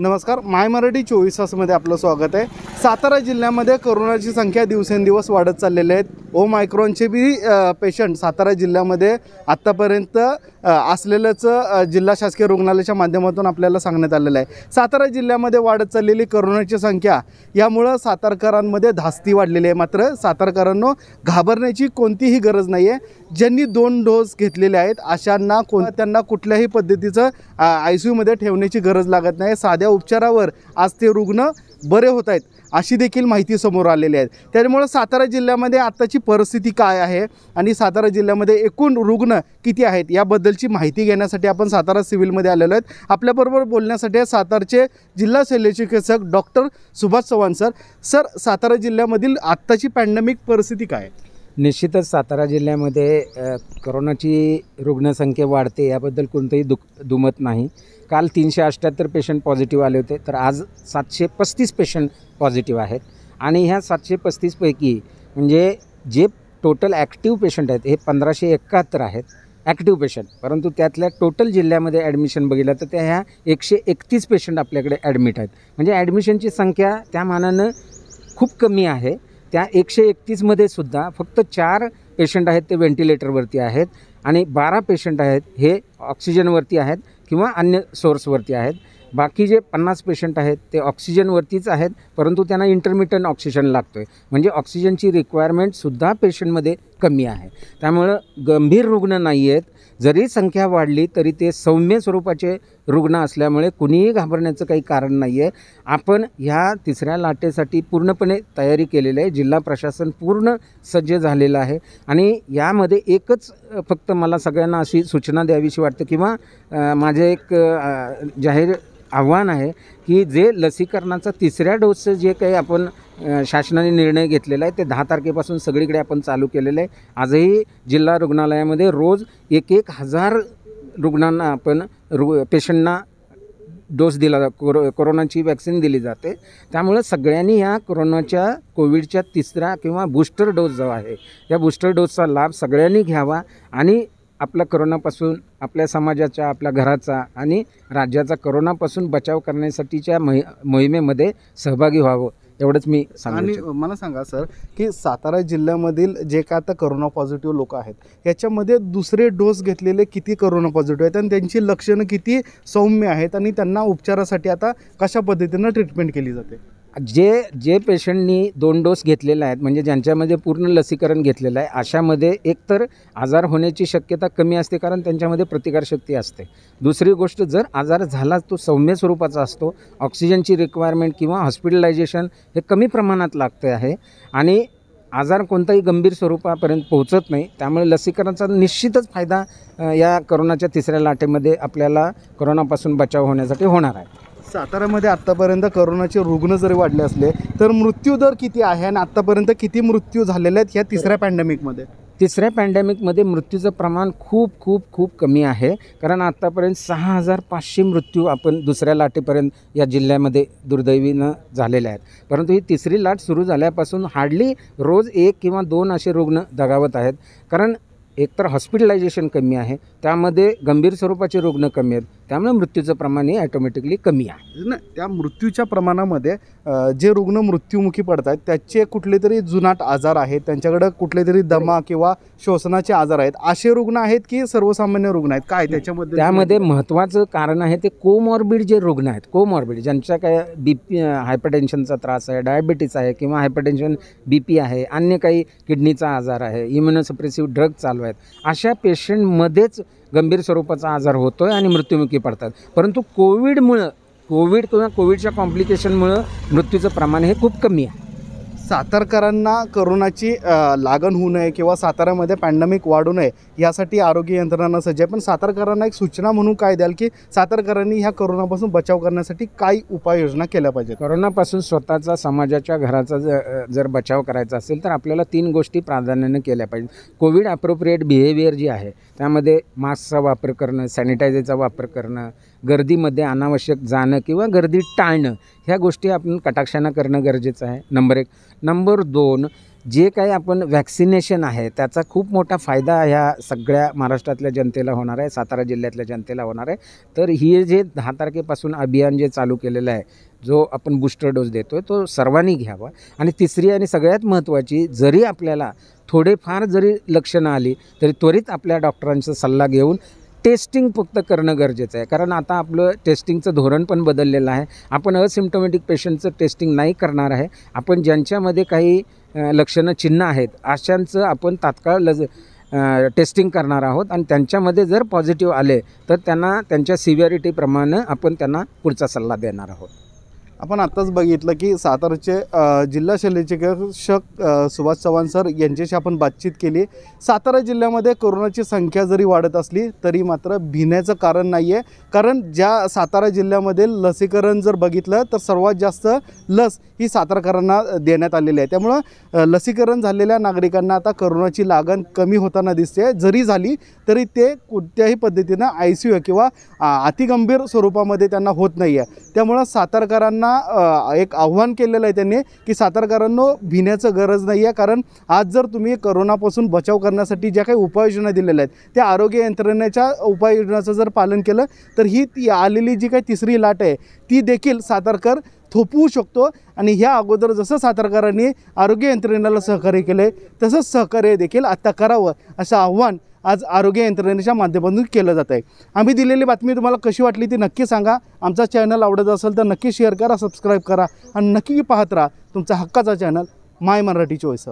नमस्कार माय मराठी चोवीस तासमध्ये आपलं स्वागत आहे सातारा जिल्ह्यामध्ये करोनाची संख्या दिवसेंदिवस वाढत चाललेली आहे ओमायक्रॉनचे बी पेशंट सातारा जिल्ह्यामध्ये आत्तापर्यंत असलेलंच जिल्हा शासकीय रुग्णालयाच्या माध्यमातून आपल्याला सांगण्यात आलेलं आहे सातारा जिल्ह्यामध्ये वाढत चाललेली करोनाची संख्या यामुळं सातारकरांमध्ये धास्ती वाढलेली आहे मात्र सातारकरांनो घाबरण्याची कोणतीही गरज नाही आहे ज्यांनी दोन डोस घेतलेले आहेत अशांना कोण त्यांना कुठल्याही पद्धतीचं आय सी यूमध्ये ठेवण्याची गरज लागत नाही साध्या उपचारावर आज ते रुग्ण बरे होत आहेत अशी देखील माहिती समोर आलेली आहे त्याच्यामुळं सातारा जिल्ह्यामध्ये आत्ताची परिस्थिती काय आहे आणि सातारा जिल्ह्यामध्ये एकूण रुग्ण किती आहेत याबद्दलची माहिती घेण्यासाठी आपण सातारा सिव्हिलमध्ये आलेलो आहेत आपल्याबरोबर बोलण्यासाठी सातारचे जिल्हा शल्यचिकित्सक doctor Subhash Chavan sir sir Satara जिल्ह्यामधील आत्ताची पॅन्डेमिक परिस्थिती काय निश्चितच सातारा जिल्ह्यामध्ये करोनाची रुग्णसंख्या वाढते याबद्दल कोणतंही दुख दुमत नाही काल तीनशे अठ्ठ्याहत्तर पेशंट पॉझिटिव्ह आले होते तर आज सातशे पस्तीस पेशंट पॉझिटिव्ह आहेत आणि ह्या सातशे पस्तीसपैकी म्हणजे जे टोटल ॲक्टिव्ह पेशंट आहेत हे पंधराशे एकाहत्तर आहेत ॲक्टिव्ह पेशंट परंतु त्यातल्या टोटल जिल्ह्यामध्ये ॲडमिशन बघितलं तर त्या ह्या एकशे एकतीस पेशंट आपल्याकडे ॲडमिट आहेत म्हणजे ॲडमिशनची संख्या त्या मानानं खूप कमी आहे त्या एकशे एकतीसमध्ये सुद्धा फक्त चार पेशंट आहेत ते व्हेंटिलेटरवरती आहेत आणि बारा पेशंट आहेत हे ऑक्सिजनवरती आहेत किंवा अन्य सोर्सवरती आहेत बाकी जे पन्नास पेशंट आहेत ते ऑक्सिजनवरतीच आहेत परंतु त्यांना इंटरमिटंट ऑक्सिजन लागतो आहे म्हणजे ऑक्सिजनची रिक्वायरमेंटसुद्धा पेशंटमध्ये कमी आहे त्यामुळं गंभीर रुग्ण नाही आहेत जरी संख्या वाढली तरी ते सौम्य स्वरूपाचे रुग्ण असल्यामुळे कुणीही घाबरण्याचं काही कारण नाही आहे आपण ह्या तिसऱ्या लाटेसाठी पूर्णपणे तयारी केलेली आहे जिल्हा प्रशासन पूर्ण सज्ज झालेलं आहे आणि यामध्ये एकच फक्त मला सगळ्यांना अशी सूचना द्यावीशी वाटतं किंवा माझे एक जाहीर आव्हान आहे की जे लसीकरणाचा तिसऱ्या डोसचं जे काही आपण शासनाने निर्णय घेतलेला आहे ते दहा तारखेपासून सगळीकडे आपण चालू केलेलं आहे आजही जिल्हा रुग्णालयामध्ये रोज एक एक हजार रुग्णांना आपण रु पेशंटना डोस दिला कोरो कोरोनाची वॅक्सिन दिली जाते त्यामुळं सगळ्यांनी या कोरोनाच्या कोविडच्या तिसरा किंवा बूस्टर डोस जो आहे या बूस्टर डोसचा लाभ सगळ्यांनी घ्यावा आणि आपला करोनापासून आपल्या समाजाचा आपल्या घराचा आणि राज्याचा करोनापासून बचाव करण्यासाठीच्या मोहि मोहिमेमध्ये सहभागी व्हावं एवढंच मी आणि मला सांगा सर की सातारा जिल्ह्यामधील जे काय आता करोना पॉझिटिव्ह लोक आहेत याच्यामध्ये दुसरे डोस घेतलेले किती करोना पॉझिटिव्ह आहेत आणि त्यांची लक्षणं किती सौम्य आहेत आणि त्यांना उपचारासाठी आता कशा पद्धतीनं ट्रीटमेंट केली जाते जे जे पेशंटनी दोन डोस घेतलेले आहेत म्हणजे ज्यांच्यामध्ये पूर्ण लसीकरण घेतलेलं आहे अशामध्ये एकतर आजार होण्याची शक्यता कमी असते कारण त्यांच्यामध्ये प्रतिकारशक्ती असते दुसरी गोष्ट जर आजार झाला तो सौम्य स्वरूपाचा असतो ऑक्सिजनची रिक्वायरमेंट किंवा हॉस्पिटलायझेशन हे कमी प्रमाणात लागते आहे आणि आजार कोणताही गंभीर स्वरूपापर्यंत पोहोचत नाही त्यामुळे लसीकरणाचा निश्चितच फायदा या करोनाच्या तिसऱ्या लाटेमध्ये आपल्याला करोनापासून बचाव होण्यासाठी होणार आहे साताऱ्यामध्ये आत्तापर्यंत करोनाचे रुग्ण जरी वाढले असले तर मृत्यू दर किती आहे आणि आत्तापर्यंत किती मृत्यू झालेले आहेत ह्या तिसऱ्या पॅन्डेमिकमध्ये तिसऱ्या पॅन्डेमिकमध्ये मृत्यूचं प्रमाण खूप खूप खूप कमी आहे कारण आत्तापर्यंत सहा हजार पाचशे मृत्यू आपण दुसऱ्या लाटेपर्यंत या जिल्ह्यामध्ये दुर्दैवीनं झालेले आहेत परंतु ही तिसरी लाट सुरू झाल्यापासून हार्डली रोज एक किंवा दोन असे रुग्ण दगावत आहेत कारण एकतर हॉस्पिटलायझेशन कमी आहे त्यामध्ये गंभीर स्वरूपाचे रुग्ण कमी आहेत त्यामुळे मृत्यूचं प्रमाण हे ऑटोमॅटिकली कमी आहे ना त्या मृत्यूच्या प्रमाणामध्ये जे रुग्ण मृत्युमुखी पडत आहेत त्याचे कुठले तरी जुनाट आजार आहेत त्यांच्याकडे कुठले तरी दमा किंवा श्वसनाचे आजार आहेत असे रुग्ण आहेत की सर्वसामान्य रुग्ण आहेत काय त्याच्यामध्ये त्यामध्ये महत्त्वाचं कारण आहे ते कोमॉर्बिड जे रुग्ण आहेत कोमॉर्बिड ज्यांच्या काय बी पी हायपरटेन्शनचा त्रास आहे डायबिटीस आहे किंवा हायपरटेन्शन बी पी आहे अन्य काही किडनीचा आजार आहे इम्युनोसप्रेसिव्ह ड्रग चालू आहेत अशा पेशंटमध्येच गंभीर स्वरूपाचा आजार होतो आहे आणि मृत्युमुखी पडतात परंतु कोविडमुळं कोविड किंवा कोविडच्या कॉम्प्लिकेशनमुळं मृत्यूचं प्रमाण हे खूप कमी आहे सातारकरांना करोनाची लागण होऊ नये किंवा साताऱ्यामध्ये पॅन्डेमिक वाढू नये यासाठी आरोग्य यंत्रणांना सज्ज आहे पण सातारकरांना एक सूचना म्हणून काय द्याल की सातारकरांनी ह्या करोनापासून बचाव करण्यासाठी काय उपाययोजना केल्या पाहिजे करोनापासून स्वतःचा समाजाच्या घराचा जर बचाव करायचा असेल तर आपल्याला तीन गोष्टी प्राधान्याने केल्या पाहिजेत कोविड अप्रोप्रिएट बिहेवियर जी आहे त्यामध्ये मास्कचा वापर करणं सॅनिटायझरचा वापर करणं गर्दीमध्ये अनावश्यक जाणं किंवा गर्दी टाळणं ह्या गोष्टी आपण कटाक्षानं करणं गरजेचं आहे नंबर एक नंबर दोन जे काही आपण वॅक्सिनेशन आहे त्याचा खूप मोठा फायदा ह्या सगळ्या महाराष्ट्रातल्या जनतेला होणार आहे सातारा जिल्ह्यातल्या जनतेला होणार आहे तर ही जे दहा तारखेपासून अभियान जे चालू केलेलं आहे जो आपण बूस्टर डोस देतो आहे तो सर्वांनी घ्यावा आणि तिसरी आणि सगळ्यात महत्त्वाची जरी आपल्याला थोडेफार जरी लक्षणं आली तरी त्वरित आपल्या डॉक्टरांचा सल्ला घेऊन टेस्टिंग फक्त करणं गरजेचं आहे कारण आता आपलं टेस्टिंगचं धोरण पण बदललेलं आहे आपण असिम्टोमॅटिक पेशंटचं टेस्टिंग नाही करणार आहे आपण ज्यांच्यामध्ये काही लक्षणं चिन्ह आहेत अशांचं आपण तात्काळ लज टेस्टिंग करणार आहोत आणि त्यांच्यामध्ये जर पॉझिटिव्ह आले तर त्यांना त्यांच्या सिव्हिअरिटीप्रमाणे आपण त्यांना पुढचा सल्ला देणार आहोत आपण आत्ताच बघितलं की सातारचे जिल्हा चिकित्सक सुभाष चव्हाण सर यांच्याशी आपण बातचीत केली सातारा जिल्ह्यामध्ये कोरोनाची संख्या जरी वाढत असली तरी मात्र भिण्याचं कारण नाही आहे कारण ज्या सातारा जिल्ह्यामध्ये लसीकरण जर बघितलं तर सर्वात जास्त लस ही सातारकरांना देण्यात आलेली आहे त्यामुळं लसीकरण झालेल्या नागरिकांना आता करोनाची लागण कमी होताना दिसते जरी झाली तरी ते कोणत्याही पद्धतीनं आय सी यू किंवा अतिगंभीर स्वरूपामध्ये त्यांना होत नाही आहे त्यामुळं सातारकरांना सातारकरांना एक आव्हान केलेलं आहे त्यांनी की सातारकरांनो भिण्याचं गरज नाही आहे कारण आज जर तुम्ही करोनापासून बचाव करण्यासाठी ज्या काही उपाययोजना दिलेल्या आहेत त्या आरोग्य यंत्रणेच्या उपाययोजनाचं जर पालन केलं तर ही ती आलेली जी काही तिसरी लाट आहे ती देखील सातारकर थोपवू शकतो आणि ह्या अगोदर जसं सातारकरांनी आरोग्य यंत्रणेला सहकार्य केलं आहे तसंच सहकार्य देखील आत्ता करावं असं आव्हान आज आरोग्य यंत्रणेच्या माध्यमातून केलं जात आहे आम्ही दिलेली बातमी तुम्हाला कशी वाटली ती नक्की सांगा आमचा चॅनल आवडत असेल तर नक्की शेअर करा सबस्क्राईब करा आणि नक्की पाहत राहा तुमचा हक्काचा चॅनल माय मराठी चॉईस